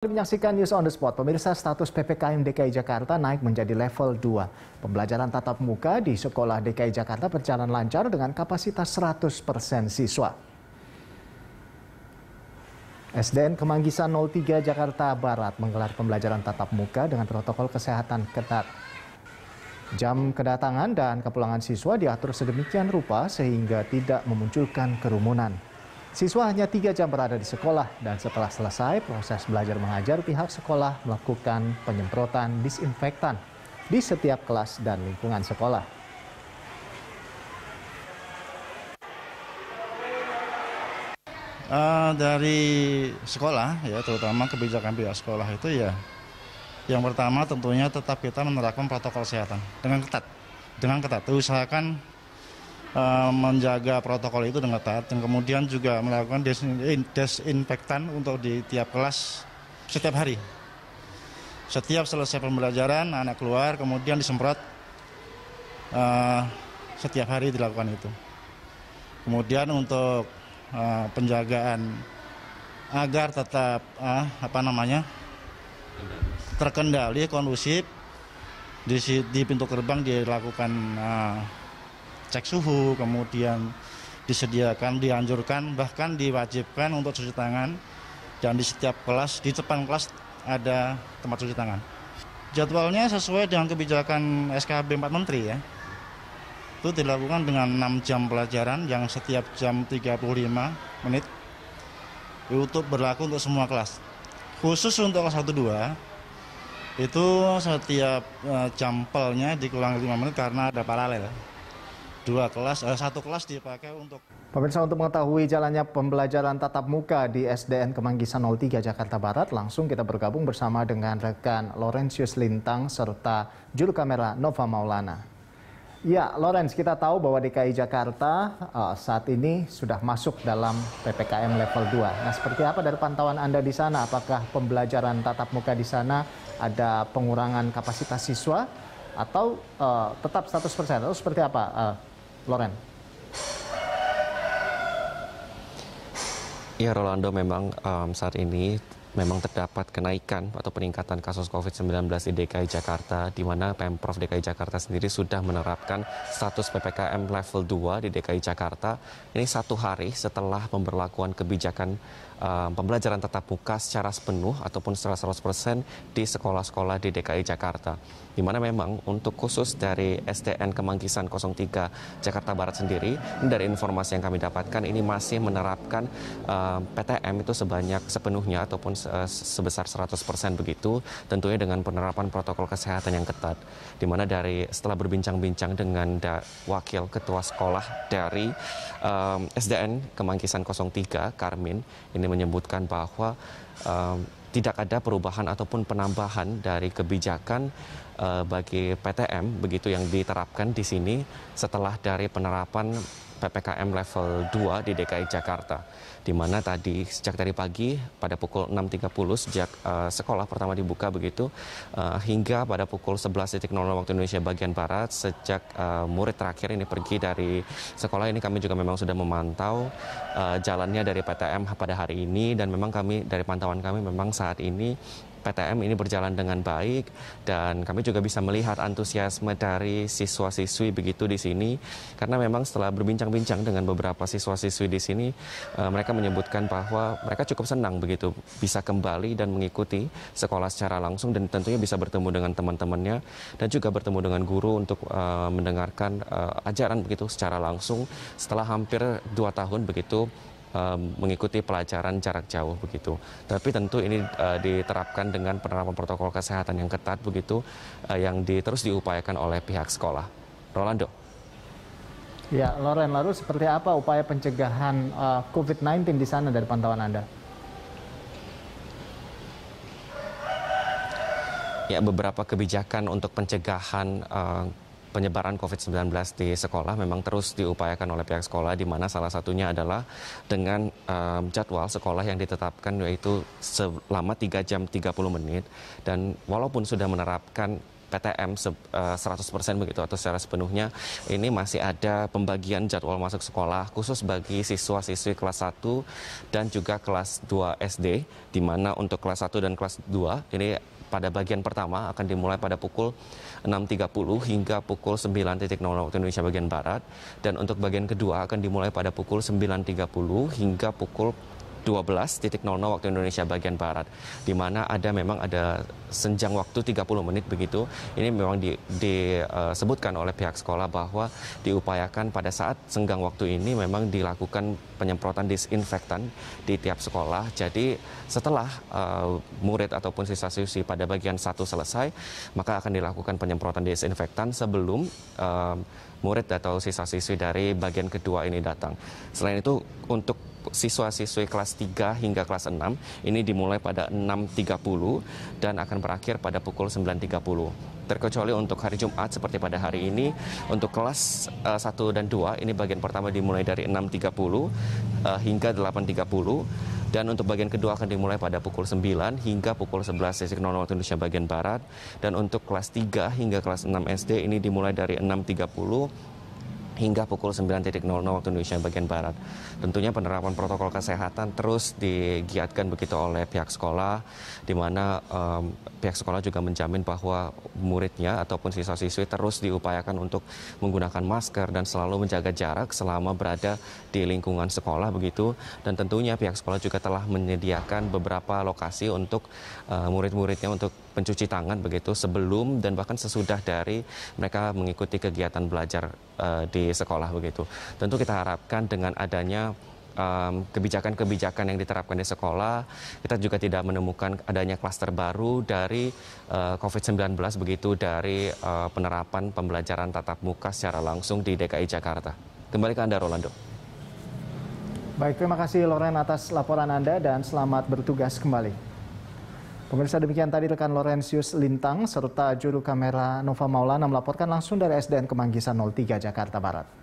Menyaksikan News on the Spot, pemirsa status PPKM DKI Jakarta naik menjadi level 2. Pembelajaran tatap muka di sekolah DKI Jakarta berjalan lancar dengan kapasitas 100% siswa. SDN Kemanggisan 03 Jakarta Barat menggelar pembelajaran tatap muka dengan protokol kesehatan ketat. Jam kedatangan dan kepulangan siswa diatur sedemikian rupa sehingga tidak memunculkan kerumunan. Siswa hanya tiga jam berada di sekolah dan setelah selesai proses belajar mengajar pihak sekolah melakukan penyemprotan disinfektan di setiap kelas dan lingkungan sekolah. Uh, dari sekolah ya terutama kebijakan pihak sekolah itu ya yang pertama tentunya tetap kita menerapkan protokol kesehatan dengan ketat. Dengan ketat, usahakan Eh, menjaga protokol itu dengan taat, dan kemudian juga melakukan eh, desinfektan untuk di tiap kelas setiap hari. Setiap selesai pembelajaran anak keluar kemudian disemprot eh, setiap hari dilakukan itu. Kemudian untuk penjagaan agar tetap apa namanya terkendali kondusif di, pintu gerbang dilakukan cek suhu, kemudian disediakan, dianjurkan, bahkan diwajibkan untuk cuci tangan. Dan di setiap kelas, di depan kelas ada tempat cuci tangan. Jadwalnya sesuai dengan kebijakan SKB 4 Menteri ya. Itu dilakukan dengan 6 jam pelajaran yang setiap jam 35 menit. Itu berlaku untuk semua kelas. Khusus untuk kelas 1 2 itu setiap eh, jam pelnya dikurangi 5 menit karena ada paralel dua kelas, eh, satu kelas dipakai untuk... Pemirsa untuk mengetahui jalannya pembelajaran tatap muka di SDN Kemanggisan 03 Jakarta Barat, langsung kita bergabung bersama dengan rekan Laurentius Lintang serta juru kamera Nova Maulana. Ya, Lawrence, kita tahu bahwa DKI Jakarta uh, saat ini sudah masuk dalam PPKM level 2. Nah, seperti apa dari pantauan Anda di sana? Apakah pembelajaran tatap muka di sana ada pengurangan kapasitas siswa atau uh, tetap 100% atau seperti apa, uh, Loren. Ya Rolando memang um, saat ini memang terdapat kenaikan atau peningkatan kasus COVID-19 di DKI Jakarta, di mana Pemprov DKI Jakarta sendiri sudah menerapkan status PPKM level 2 di DKI Jakarta. Ini satu hari setelah pemberlakuan kebijakan um, pembelajaran tetap muka secara sepenuh ataupun secara 100% di sekolah-sekolah di DKI Jakarta di mana memang untuk khusus dari SDN Kemangkisan 03 Jakarta Barat sendiri, dari informasi yang kami dapatkan ini masih menerapkan uh, eh, PTM itu sebanyak sepenuhnya ataupun se eh, sebesar 100% begitu, tentunya dengan penerapan protokol kesehatan yang ketat. Di mana dari setelah berbincang-bincang dengan da Wakil Ketua Sekolah dari um, eh, SDN Kemangkisan 03 Karmin, ini menyebutkan bahwa um, tidak ada perubahan ataupun penambahan dari kebijakan uh, bagi PTM begitu yang diterapkan di sini setelah dari penerapan PPKM level 2 di DKI Jakarta. Di mana tadi sejak dari pagi pada pukul 6.30 sejak uh, sekolah pertama dibuka begitu uh, hingga pada pukul 11.00 waktu Indonesia bagian barat sejak uh, murid terakhir ini pergi dari sekolah ini kami juga memang sudah memantau uh, jalannya dari PTM pada hari ini dan memang kami dari pantauan kami memang saat ini PTM ini berjalan dengan baik dan kami juga bisa melihat antusiasme dari siswa-siswi begitu di sini karena memang setelah berbincang-bincang dengan beberapa siswa-siswi di sini uh, mereka menyebutkan bahwa mereka cukup senang begitu bisa kembali dan mengikuti sekolah secara langsung dan tentunya bisa bertemu dengan teman-temannya dan juga bertemu dengan guru untuk uh, mendengarkan uh, ajaran begitu secara langsung setelah hampir dua tahun begitu mengikuti pelajaran jarak jauh begitu. Tapi tentu ini uh, diterapkan dengan penerapan protokol kesehatan yang ketat begitu uh, yang di, terus diupayakan oleh pihak sekolah. Rolando. Ya, Loren, lalu seperti apa upaya pencegahan uh, e, COVID-19 di sana dari pantauan Anda? Ya, beberapa kebijakan untuk pencegahan uh, penyebaran COVID-19 di sekolah memang terus diupayakan oleh pihak sekolah di mana salah satunya adalah dengan um, jadwal sekolah yang ditetapkan yaitu selama 3 jam 30 menit dan walaupun sudah menerapkan PTM 100% begitu atau secara sepenuhnya ini masih ada pembagian jadwal masuk sekolah khusus bagi siswa-siswi kelas 1 dan juga kelas 2 SD di mana untuk kelas 1 dan kelas 2 ini pada bagian pertama akan dimulai pada pukul 6.30 hingga pukul 9.00 waktu Indonesia bagian Barat. Dan untuk bagian kedua akan dimulai pada pukul 9.30 hingga pukul 12.00 waktu Indonesia bagian Barat, di mana ada memang ada senjang waktu 30 menit begitu. Ini memang di, disebutkan eh, oleh pihak sekolah bahwa diupayakan pada saat senggang waktu ini memang dilakukan penyemprotan disinfektan di tiap sekolah. Jadi setelah uh, murid ataupun siswa-siswi pada bagian satu selesai, maka akan dilakukan penyemprotan disinfektan sebelum uh, murid atau siswa-siswi dari bagian kedua ini datang. Selain itu untuk siswa-siswi kelas 3 hingga kelas 6 ini dimulai pada 6.30 dan akan berakhir pada pukul 9.30 terkecuali untuk hari Jumat seperti pada hari ini untuk kelas uh, eh, 1 dan 2 ini bagian pertama dimulai dari 6.30 uh, eh, hingga 8.30 dan untuk bagian kedua akan dimulai pada pukul 9 hingga pukul 11 waktu Indonesia bagian barat dan untuk kelas 3 hingga kelas 6 SD ini dimulai dari 6.30 hingga pukul 9.00 waktu Indonesia bagian Barat. Tentunya penerapan protokol kesehatan terus digiatkan begitu oleh pihak sekolah, di mana um, pihak sekolah juga menjamin bahwa muridnya ataupun siswa-siswi terus diupayakan untuk menggunakan masker dan selalu menjaga jarak selama berada di lingkungan sekolah begitu. Dan tentunya pihak sekolah juga telah menyediakan beberapa lokasi untuk uh, murid-muridnya untuk pencuci tangan begitu sebelum dan bahkan sesudah dari mereka mengikuti kegiatan belajar uh, di di sekolah begitu. Tentu kita harapkan dengan adanya kebijakan-kebijakan um, yang diterapkan di sekolah, kita juga tidak menemukan adanya klaster baru dari uh, eh, COVID-19 begitu dari uh, penerapan pembelajaran tatap muka secara langsung di DKI Jakarta. Kembali ke Anda, Rolando. Baik, terima kasih Loren atas laporan Anda dan selamat bertugas kembali. Pemirsa demikian tadi rekan Lorenzius Lintang serta juru kamera Nova Maulana melaporkan langsung dari SDN Kemanggisan 03 Jakarta Barat.